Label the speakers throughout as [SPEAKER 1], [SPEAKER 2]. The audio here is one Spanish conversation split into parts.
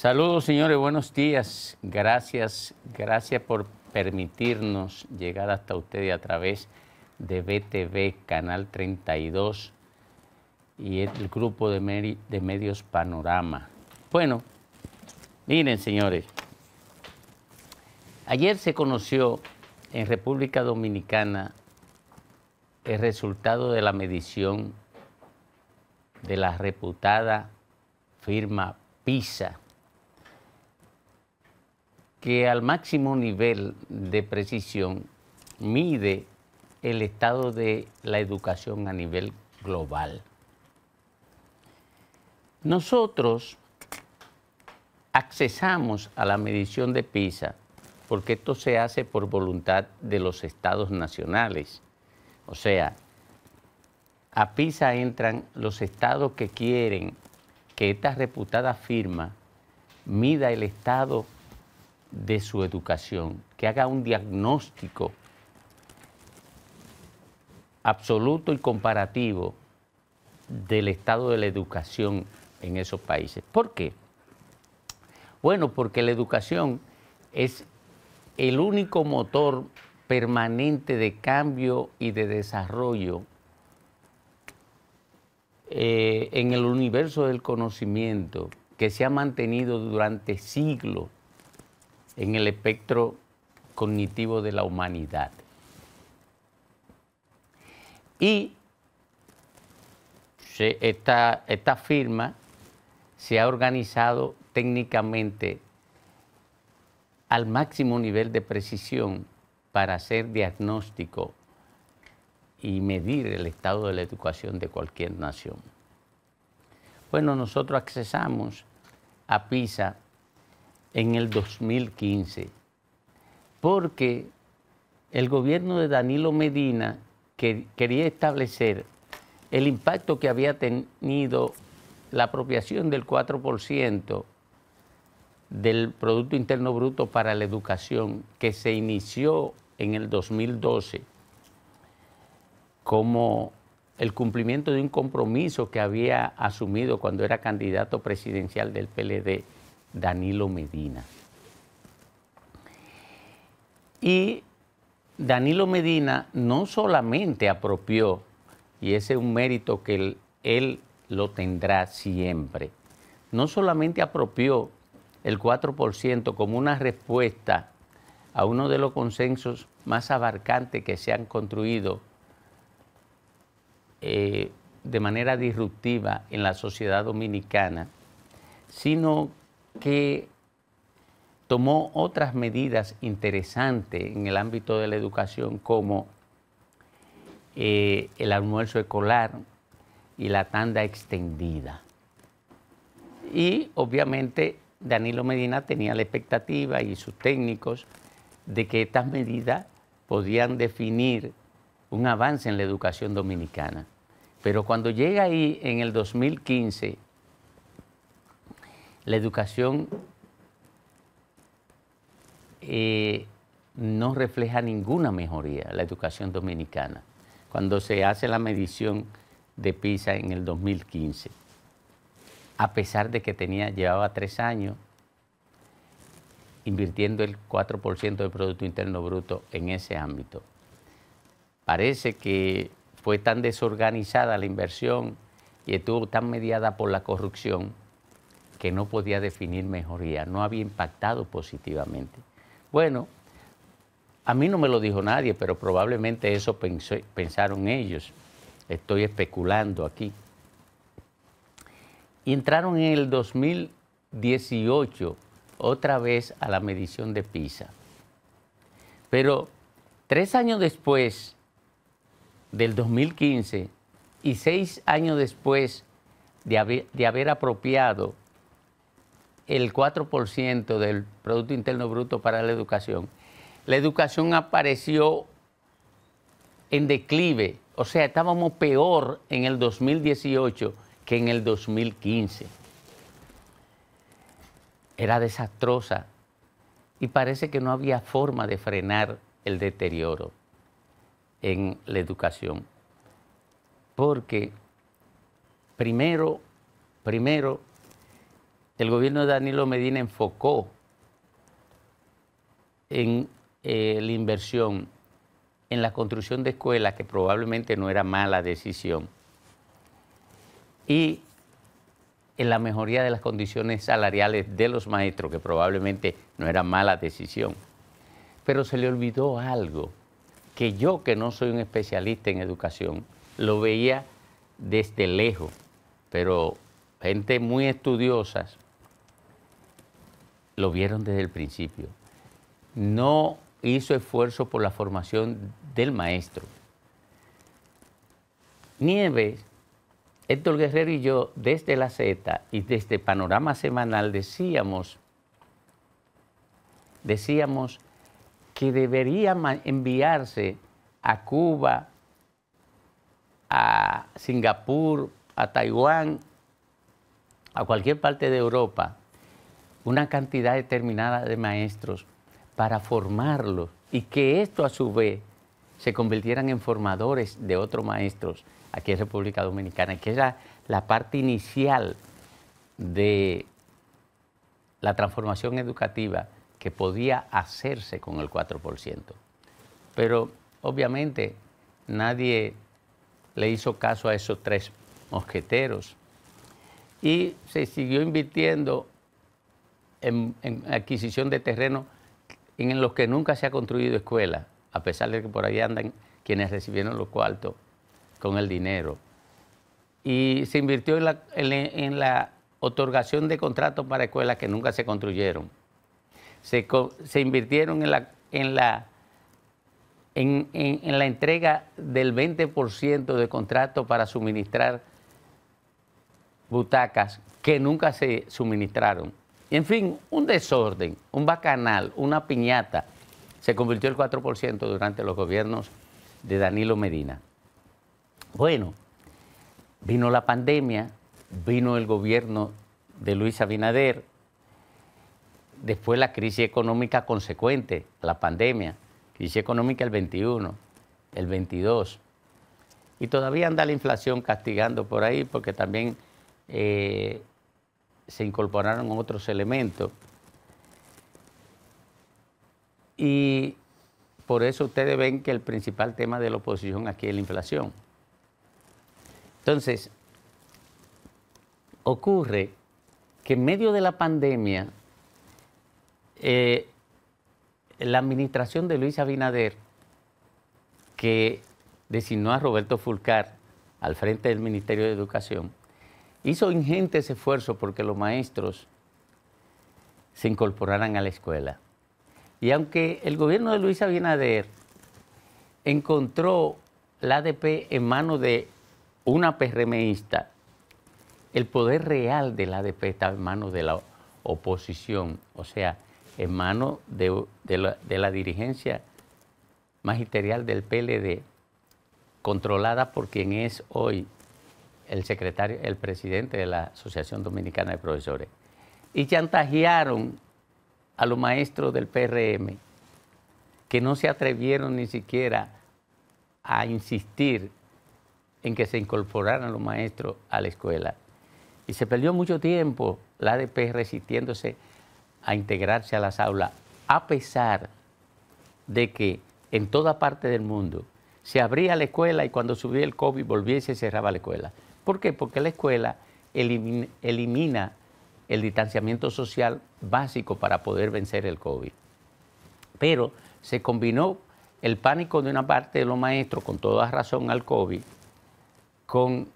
[SPEAKER 1] Saludos, señores, buenos días. Gracias, gracias por permitirnos llegar hasta ustedes a través de BTV, Canal 32 y el grupo de, de medios Panorama. Bueno, miren, señores, ayer se conoció en República Dominicana el resultado de la medición de la reputada firma PISA que al máximo nivel de precisión mide el estado de la educación a nivel global. Nosotros accesamos a la medición de PISA porque esto se hace por voluntad de los estados nacionales. O sea, a PISA entran los estados que quieren que esta reputada firma mida el estado de su educación, que haga un diagnóstico absoluto y comparativo del estado de la educación en esos países. ¿Por qué? Bueno, porque la educación es el único motor permanente de cambio y de desarrollo eh, en el universo del conocimiento que se ha mantenido durante siglos en el espectro cognitivo de la humanidad. Y esta, esta firma se ha organizado técnicamente al máximo nivel de precisión para hacer diagnóstico y medir el estado de la educación de cualquier nación. Bueno, nosotros accesamos a PISA en el 2015, porque el gobierno de Danilo Medina quería establecer el impacto que había tenido la apropiación del 4% del Producto Interno Bruto para la Educación, que se inició en el 2012 como el cumplimiento de un compromiso que había asumido cuando era candidato presidencial del PLD Danilo Medina. Y Danilo Medina no solamente apropió, y ese es un mérito que él, lo tendrá siempre, no solamente apropió el 4% como una respuesta a uno de los consensos más abarcantes que se han construido eh, de manera disruptiva en la sociedad dominicana, sino que tomó otras medidas interesantes en el ámbito de la educación como eh, el almuerzo escolar y la tanda extendida. Y obviamente Danilo Medina tenía la expectativa y sus técnicos de que estas medidas podían definir un avance en la educación dominicana. Pero cuando llega ahí en el 2015 la educación eh, no refleja ninguna mejoría, la educación dominicana, cuando se hace la medición de PISA en el 2015, a pesar de que tenía, llevaba tres años invirtiendo el 4% del Producto Interno Bruto en ese ámbito. Parece que fue tan desorganizada la inversión y estuvo tan mediada por la corrupción que no podía definir mejoría, no había impactado positivamente. Bueno, a mí no me lo dijo nadie, pero probablemente eso pensaron ellos. Estoy especulando aquí. Y entraron en el 2018 otra vez a la medición de PISA. Pero tres años después del 2015 y seis años después de haber apropiado el 4% del Producto Interno Bruto para la educación, la educación apareció en declive, o sea, estábamos peor en el 2018 que en el 2015. Era desastrosa y parece que no había forma de frenar el deterioro en la educación. Porque primero, primero el gobierno de Danilo Medina enfocó en eh, la inversión en la construcción de escuelas, que probablemente no era mala decisión, y en la mejoría de las condiciones salariales de los maestros, que probablemente no era mala decisión. Pero se le olvidó algo, que yo, que no soy un especialista en educación, lo veía desde lejos, pero gente muy estudiosa lo vieron desde el principio. No hizo esfuerzo por la formación del maestro. Nieves, Héctor Guerrero y yo, desde la Z y desde Panorama Semanal, decíamos, decíamos que debería enviarse a Cuba, a Singapur, a Taiwán, a cualquier parte de Europa, una cantidad determinada de maestros para formarlos y que esto a su vez se convirtieran en formadores de otros maestros aquí en República Dominicana, que era la, la parte inicial de la transformación educativa que podía hacerse con el 4%. Pero obviamente nadie le hizo caso a esos tres mosqueteros y se siguió invirtiendo en, adquisición de terreno en los que nunca se ha construido escuela, a pesar de que por ahí andan quienes recibieron los cuartos con el dinero. Y se invirtió en la, otorgación de contratos para escuelas que nunca se construyeron. Se, se invirtieron en la, en, la, en, en la entrega del 20% de contrato para suministrar butacas que nunca se suministraron en fin, un desorden, un bacanal, una piñata. Se convirtió el 4% durante los gobiernos de Danilo Medina. Bueno, vino la pandemia, vino el gobierno de Luis Abinader, después la crisis económica consecuente, la pandemia, crisis económica el 21, el 22, y todavía anda la inflación castigando por ahí porque también eh, se incorporaron otros elementos. Y por eso ustedes ven que el principal tema de la oposición aquí es la inflación. Entonces, ocurre que en medio de la pandemia, eh, la administración de Luis Abinader, que designó a Roberto Fulcar al frente del Ministerio de Educación, hizo ese esfuerzo porque los maestros se incorporaran a la escuela. Y aunque el gobierno de Luis Abinader encontró la ADP en manos de una PRMista, el poder real de la ADP estaba en manos de la oposición, o sea, en manos de, de la dirigencia magisterial del PLD, controlada por quien es hoy el secretario, el presidente de la Asociación Dominicana de Profesores, y chantajearon a los maestros del PRM que no se atrevieron ni siquiera a insistir en que se incorporaran los maestros a la escuela. Y se perdió mucho tiempo la ADP resistiéndose a integrarse a las aulas, a pesar de que en toda parte del mundo se abría la escuela y cuando subía el COVID volviese y se cerraba la escuela. ¿Por qué? Porque la escuela elimina, el distanciamiento social básico para poder vencer el COVID. Pero se combinó el pánico de una parte de los maestros, con toda razón al COVID, con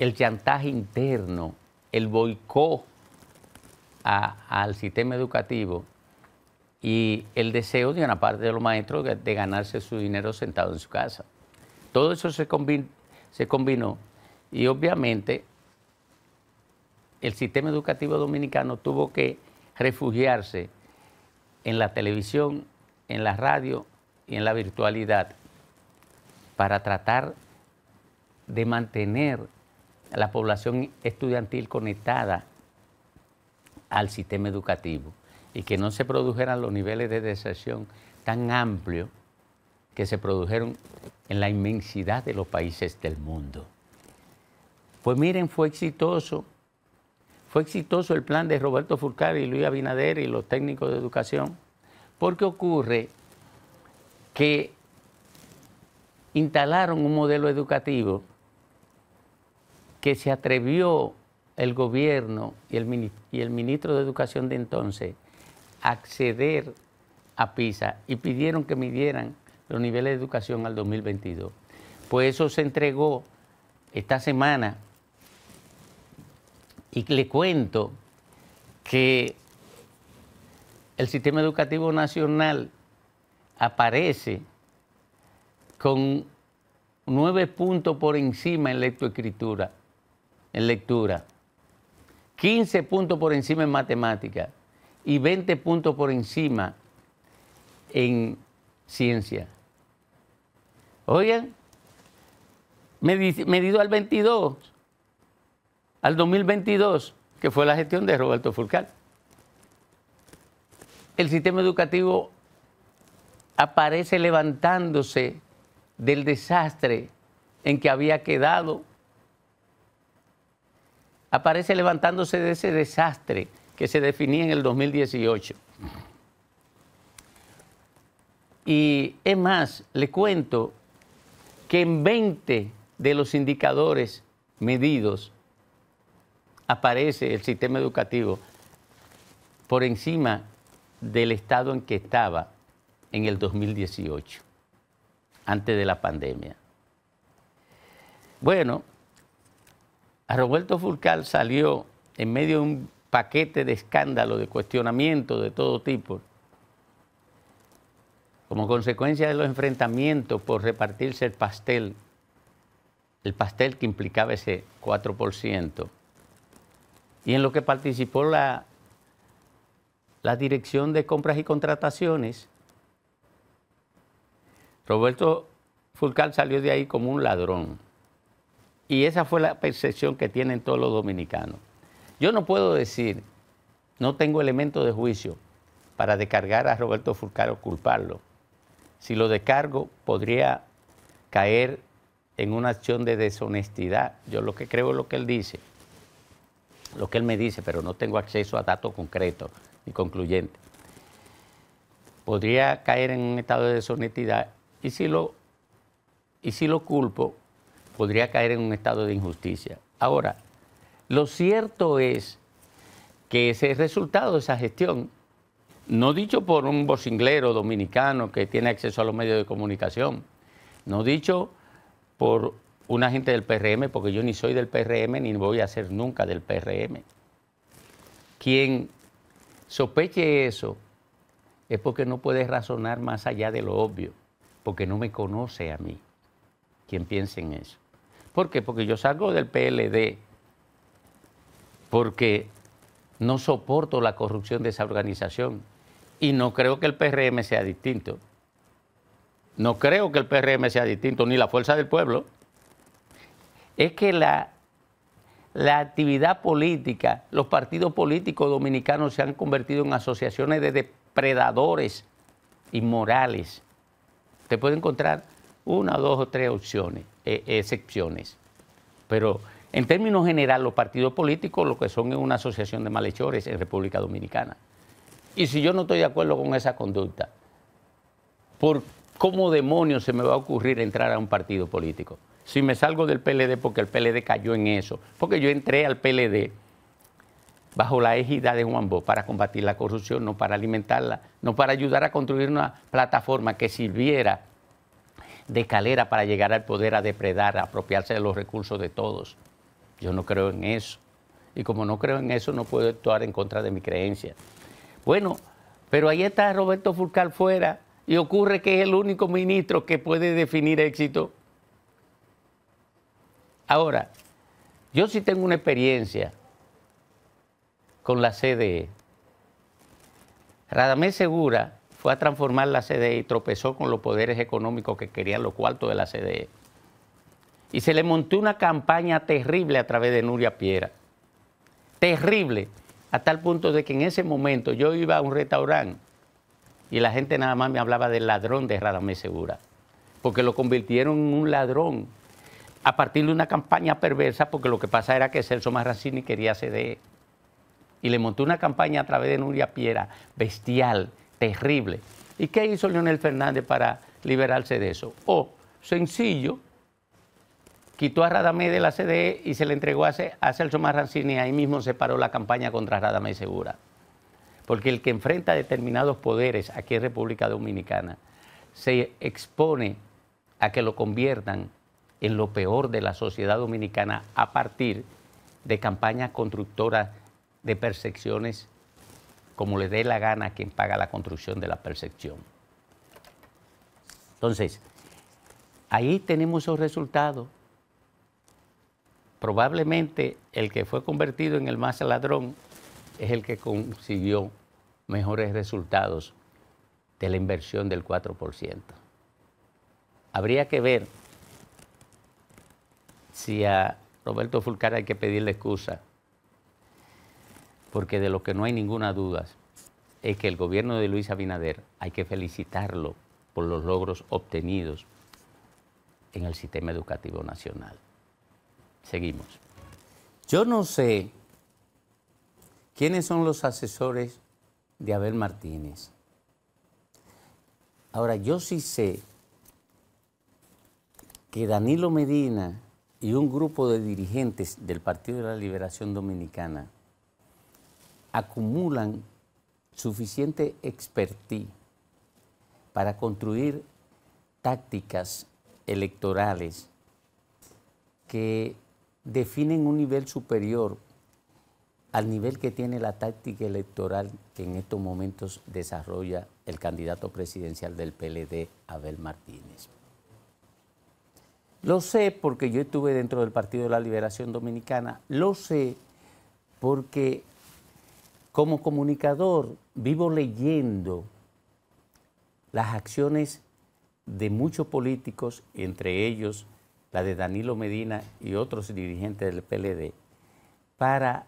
[SPEAKER 1] el chantaje interno, el boicot al sistema educativo y el deseo de una parte de los maestros de, ganarse su dinero sentado en su casa. Todo eso se combinó y obviamente el sistema educativo dominicano tuvo que refugiarse en la televisión, en la radio y en la virtualidad para tratar de mantener a la población estudiantil conectada al sistema educativo y que no se produjeran los niveles de deserción tan amplios que se produjeron en la inmensidad de los países del mundo. Pues miren, fue exitoso. Fue exitoso el plan de Roberto Furcari y Luis Abinader y los técnicos de educación, porque ocurre que instalaron un modelo educativo que se atrevió el gobierno y el, y el ministro de Educación de entonces a acceder a PISA y pidieron que midieran los niveles de educación al 2022. Pues eso se entregó esta semana y le cuento que el sistema educativo nacional aparece con nueve puntos por encima en lectoescritura, en lectura, 15 puntos por encima en matemática y 20 puntos por encima en ciencia. Oigan, medido al 22, al 2022, que fue la gestión de Roberto Fulcal. El sistema educativo aparece levantándose del desastre en que había quedado. Aparece levantándose de ese desastre que se definía en el 2018. Y es más, le cuento que en 20 de los indicadores medidos aparece el sistema educativo por encima del estado en que estaba en el 2018, antes de la pandemia. Bueno, a Roberto Furcal salió en medio de un paquete de escándalo, de cuestionamiento de todo tipo, como consecuencia de los enfrentamientos por repartirse el pastel, el pastel que implicaba ese 4%, y en lo que participó la, la Dirección de Compras y Contrataciones, Roberto Fulcal salió de ahí como un ladrón. Y esa fue la percepción que tienen todos los dominicanos. Yo no puedo decir, no tengo elementos de juicio para descargar a Roberto Fulcar o culparlo. Si lo descargo, podría caer en una acción de deshonestidad. Yo lo que creo es lo que él dice lo que él me dice, pero no tengo acceso a datos concretos y concluyentes. Podría caer en un estado de deshonestidad y si lo, y si lo culpo, podría caer en un estado de injusticia. Ahora, lo cierto es que ese resultado esa gestión, no dicho por un vocinglero dominicano que tiene acceso a los medios de comunicación, no dicho por una gente del PRM, porque yo ni soy del PRM ni voy a ser nunca del PRM. Quien sospeche eso es porque no puede razonar más allá de lo obvio, porque no me conoce a mí. Quien piense en eso. ¿Por qué? Porque yo salgo del PLD porque no soporto la corrupción de esa organización y no creo que el PRM sea distinto. No creo que el PRM sea distinto, ni la fuerza del pueblo es que la, actividad política, los partidos políticos dominicanos se han convertido en asociaciones de depredadores inmorales. Te puede encontrar una, dos o tres opciones, e, excepciones. Pero en términos general, los partidos políticos lo que son es una asociación de malhechores en República Dominicana. Y si yo no estoy de acuerdo con esa conducta, ¿por cómo demonios se me va a ocurrir entrar a un partido político? si me salgo del PLD, porque el PLD cayó en eso, porque yo entré al PLD bajo la égida de Juan Bosch para combatir la corrupción, no para alimentarla, no para ayudar a construir una plataforma que sirviera de escalera para llegar al poder a depredar, a apropiarse de los recursos de todos. Yo no creo en eso. Y como no creo en eso, no puedo actuar en contra de mi creencia. Bueno, pero ahí está Roberto Furcal fuera y ocurre que es el único ministro que puede definir éxito Ahora, yo sí tengo una experiencia con la CDE. Radamés Segura fue a transformar la CDE y tropezó con los poderes económicos que querían los cuartos de la CDE. Y se le montó una campaña terrible a través de Nuria Piera. Terrible, a tal punto de que en ese momento yo iba a un restaurante y la gente nada más me hablaba del ladrón de Radamés Segura, porque lo convirtieron en un ladrón a partir de una campaña perversa, porque lo que pasa era que Celso Marrancini quería CDE. Y le montó una campaña a través de Nuria Piera, bestial, terrible. ¿Y qué hizo Leonel Fernández para liberarse de eso? O, oh, sencillo, quitó a Radamé de la CDE y se le entregó a, Celso Marrancini y ahí mismo se paró la campaña contra Radamé Segura. Porque el que enfrenta determinados poderes aquí en República Dominicana se expone a que lo conviertan en lo peor de la sociedad dominicana a partir de campañas constructoras de percepciones como le dé la gana a quien paga la construcción de la percepción. Entonces, ahí tenemos esos resultados. Probablemente el que fue convertido en el más ladrón es el que consiguió mejores resultados de la inversión del 4%. Habría que ver si a Roberto Fulcar hay que pedirle excusa, porque de lo que no hay ninguna duda es que el gobierno de Luis Abinader hay que felicitarlo por los logros obtenidos en el sistema educativo nacional. Seguimos. Yo no sé quiénes son los asesores de Abel Martínez. Ahora, yo sí sé que Danilo Medina y un grupo de dirigentes del Partido de la Liberación Dominicana acumulan suficiente expertise para construir tácticas electorales que definen un nivel superior al nivel que tiene la táctica electoral que en estos momentos desarrolla el candidato presidencial del PLD, Abel Martínez. Lo sé porque yo estuve dentro del Partido de la Liberación Dominicana, lo sé porque como comunicador vivo leyendo las acciones de muchos políticos, entre ellos la de Danilo Medina y otros dirigentes del PLD, para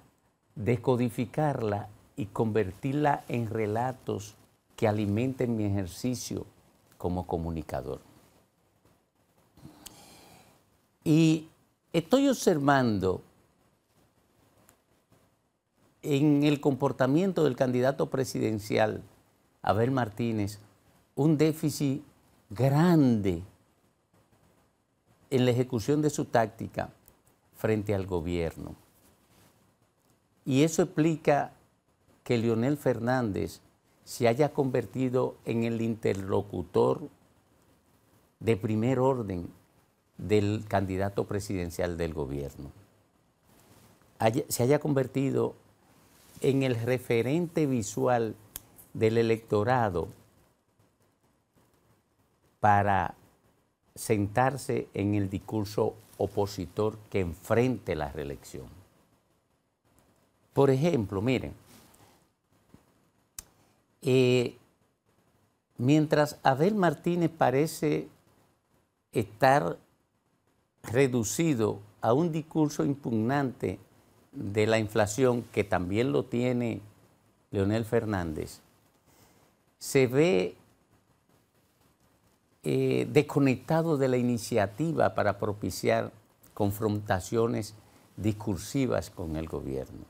[SPEAKER 1] descodificarla y convertirla en relatos que alimenten mi ejercicio como comunicador. Y estoy observando en el comportamiento del candidato presidencial, Abel Martínez, un déficit grande en la ejecución de su táctica frente al gobierno. Y eso explica que Leonel Fernández se haya convertido en el interlocutor de primer orden del candidato presidencial del gobierno se haya convertido en el referente visual del electorado para sentarse en el discurso opositor que enfrente la reelección. Por ejemplo, miren, eh, mientras Abel Martínez parece estar reducido a un discurso impugnante de la inflación, que también lo tiene Leonel Fernández, se ve eh, desconectado de la iniciativa para propiciar confrontaciones discursivas con el gobierno.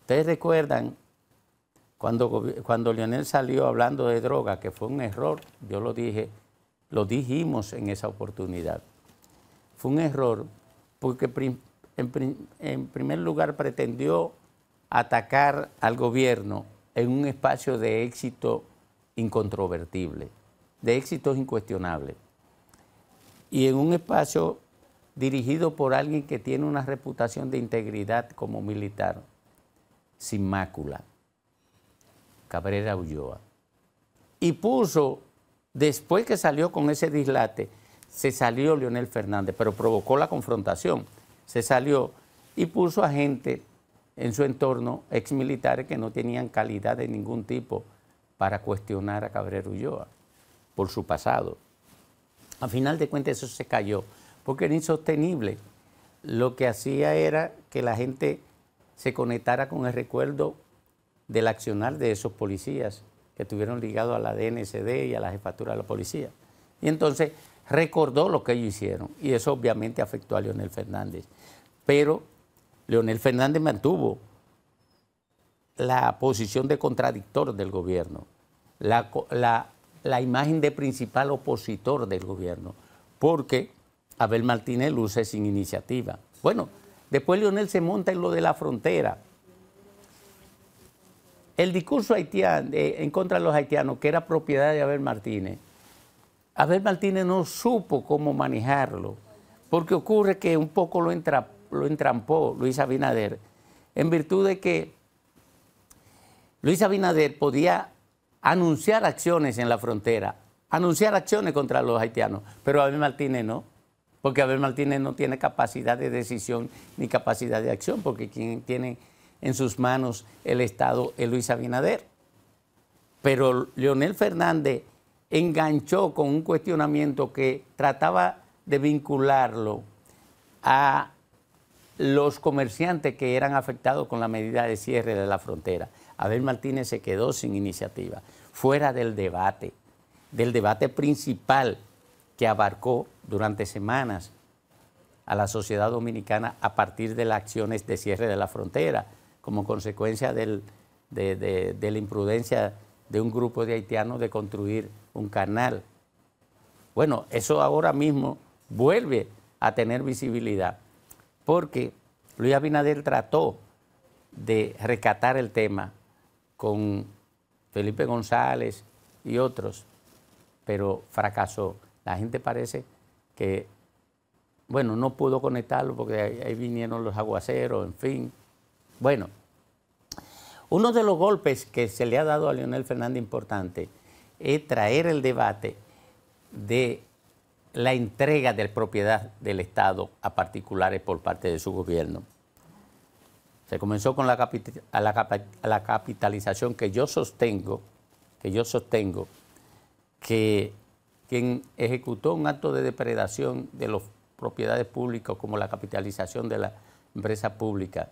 [SPEAKER 1] Ustedes recuerdan cuando, cuando Leonel salió hablando de droga, que fue un error, yo lo dije, lo dijimos en esa oportunidad fue un error porque en, primer lugar pretendió atacar al gobierno en un espacio de éxito incontrovertible, de éxitos incuestionables, y en un espacio dirigido por alguien que tiene una reputación de integridad como militar, sin mácula, Cabrera Ulloa. Y puso, después que salió con ese dislate, se salió Leonel Fernández, pero provocó la confrontación, se salió y puso a gente en su entorno, exmilitares que no tenían calidad de ningún tipo para cuestionar a Cabrera Ulloa por su pasado. A final de cuentas eso se cayó, porque era insostenible. Lo que hacía era que la gente se conectara con el recuerdo del accionar de esos policías que tuvieron ligado a la DNCD y a la jefatura de la policía. Y entonces recordó lo que ellos hicieron y eso obviamente afectó a Leonel Fernández. Pero Leonel Fernández mantuvo la posición de contradictor del gobierno, la, imagen de principal opositor del gobierno, porque Abel Martínez luce sin iniciativa. Bueno, después Leonel se monta en lo de la frontera. El discurso haitiano, eh, en contra de los haitianos, que era propiedad de Abel Martínez, Abel Martínez no supo cómo manejarlo, porque ocurre que un poco lo, entrampó Luis Abinader, en virtud de que Luis Abinader podía anunciar acciones en la frontera, anunciar acciones contra los haitianos, pero Abel Martínez no, porque Abel Martínez no tiene capacidad de decisión ni capacidad de acción, porque quien tiene en sus manos el Estado es Luis Abinader. Pero Leonel Fernández enganchó con un cuestionamiento que trataba de vincularlo a los comerciantes que eran afectados con la medida de cierre de la frontera. Abel Martínez se quedó sin iniciativa, fuera del debate, del debate principal que abarcó durante semanas a la sociedad dominicana a partir de las acciones de cierre de la frontera, como consecuencia de, de la imprudencia de un grupo de haitianos de construir un canal. Bueno, eso ahora mismo vuelve a tener visibilidad, porque Luis Abinader trató de rescatar el tema con Felipe González y otros, pero fracasó. La gente parece que, bueno, no pudo conectarlo porque ahí, vinieron los aguaceros, en fin. Bueno, uno de los golpes que se le ha dado a Leonel Fernández importante es traer el debate de la entrega de propiedad del Estado a particulares por parte de su gobierno. Se comenzó con la, capitalización que yo sostengo, que yo sostengo, que quien ejecutó un acto de depredación de las propiedades públicas como la capitalización de la empresa pública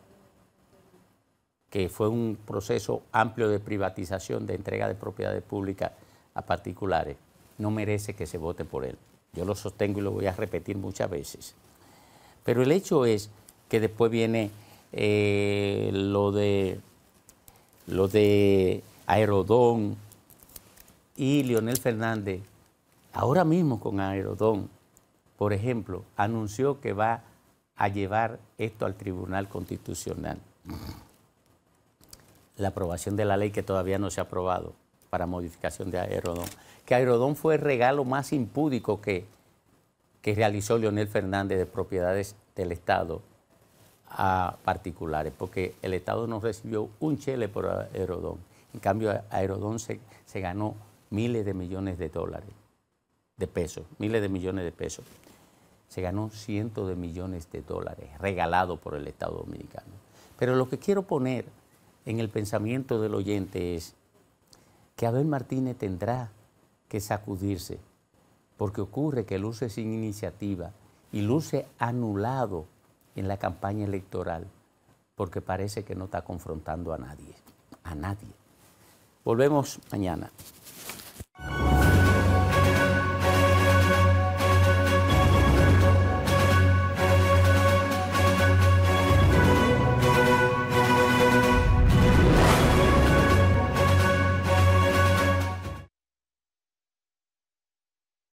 [SPEAKER 1] que fue un proceso amplio de privatización, de entrega de propiedades públicas a particulares, no merece que se vote por él. Yo lo sostengo y lo voy a repetir muchas veces. Pero el hecho es que después viene eh, lo, de, lo de Aerodón y Leonel Fernández, ahora mismo con Aerodón, por ejemplo, anunció que va a llevar esto al Tribunal Constitucional la aprobación de la ley que todavía no se ha aprobado para modificación de Aerodón. Que Aerodón fue el regalo más impúdico que, que realizó Leonel Fernández de propiedades del Estado a particulares, porque el Estado no recibió un chele por Aerodón. En cambio, Aerodón se, se ganó miles de millones de dólares, de pesos, miles de millones de pesos. Se ganó cientos de millones de dólares regalado por el Estado Dominicano. Pero lo que quiero poner en el pensamiento del oyente es que Abel Martínez tendrá que sacudirse, porque ocurre que luce sin iniciativa y luce anulado en la campaña electoral, porque parece que no está confrontando a nadie, a nadie. Volvemos mañana.